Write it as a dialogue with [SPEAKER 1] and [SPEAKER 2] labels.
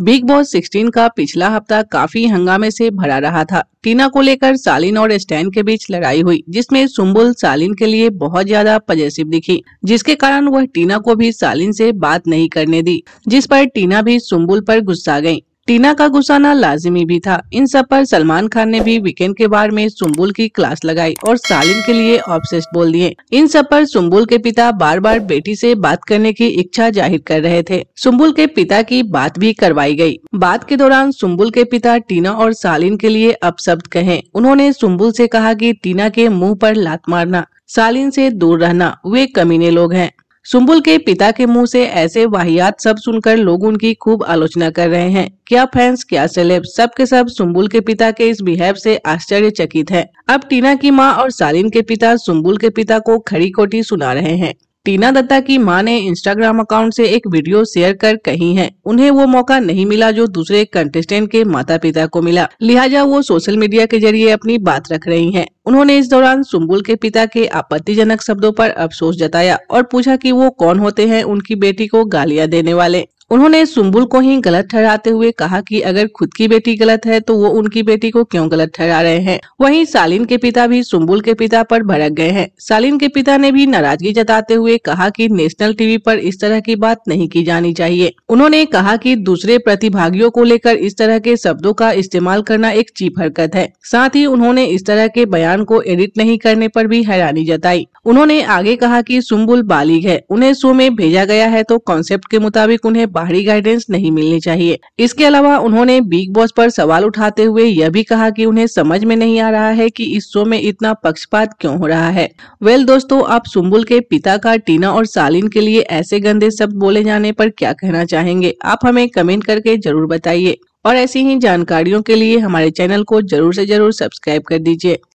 [SPEAKER 1] Big boss 16 का पिछला हफ्ता काफी हंगामे से भरा रहा था टीना को लेकर सालिन और स्टैन के बीच लड़ाई हुई जिसमें सुम्बुल सालिन के लिए बहुत ज्यादा पजेसिव दिखी जिसके कारण वह टीना को भी सालिन से बात नहीं करने दी जिस पर टीना भी सुम्बुल पर गुस्सा गयी टीना का घुसाना लाजिमी भी था इन सब पर सलमान खान ने भी वीकेंड के बार में सुम्बुल की क्लास लगाई और सालिन के लिए ऑब्सेस्ड बोल दिए इन सब पर सुम्बुल के पिता बार बार बेटी से बात करने की इच्छा जाहिर कर रहे थे सुम्बुल के पिता की बात भी करवाई गई। बात के दौरान सुम्बुल के पिता टीना और सालिन के लिए अपशब्द कहे उन्होंने सुम्बुल ऐसी कहा की टीना के मुँह आरोप लात मारना सालिन ऐसी दूर रहना वे कमीने लोग हैं सुम्बुल के पिता के मुंह से ऐसे वाहियात सब सुनकर लोग उनकी खूब आलोचना कर रहे हैं क्या फैंस क्या सेलेब सब के सब सुम्बुल के पिता के इस बिहेव से आश्चर्यचकित हैं। अब टीना की मां और सालिन के पिता सुम्बुल के पिता को खड़ी कोटी सुना रहे हैं टीना दत्ता की मां ने इंस्टाग्राम अकाउंट से एक वीडियो शेयर कर कही है उन्हें वो मौका नहीं मिला जो दूसरे कंटेस्टेंट के माता पिता को मिला लिहाजा वो सोशल मीडिया के जरिए अपनी बात रख रही हैं। उन्होंने इस दौरान सुम्बुल के पिता के आपत्तिजनक शब्दों पर अफसोस जताया और पूछा कि वो कौन होते हैं उनकी बेटी को गालियां देने वाले उन्होंने सुम्बुल को ही गलत ठहराते हुए कहा कि अगर खुद की बेटी गलत है तो वो उनकी बेटी को क्यों गलत ठहरा रहे हैं वहीं सालिन के पिता भी सुम्बुल के पिता पर भड़क गए हैं सालिन के पिता ने भी नाराजगी जताते हुए कहा कि नेशनल टीवी पर इस तरह की बात नहीं की जानी चाहिए उन्होंने कहा कि दूसरे प्रतिभागियों को लेकर इस तरह के शब्दों का इस्तेमाल करना एक चीप हरकत है साथ ही उन्होंने इस तरह के बयान को एडिट नहीं करने पर भी हैरानी जताई उन्होंने आगे कहा कि सुम्बुल बालिग है उन्हें शो में भेजा गया है तो कॉन्सेप्ट के मुताबिक उन्हें बाहरी गाइडेंस नहीं मिलनी चाहिए इसके अलावा उन्होंने बिग बॉस पर सवाल उठाते हुए यह भी कहा कि उन्हें समझ में नहीं आ रहा है कि इस शो में इतना पक्षपात क्यों हो रहा है वेल दोस्तों आप सुम्बुल के पिता का टीना और सालिन के लिए ऐसे गंदे शब्द बोले जाने पर क्या कहना चाहेंगे आप हमें कमेंट करके जरूर बताइए और ऐसी ही जानकारियों के लिए हमारे चैनल को जरूर से जरूर सब्सक्राइब कर दीजिए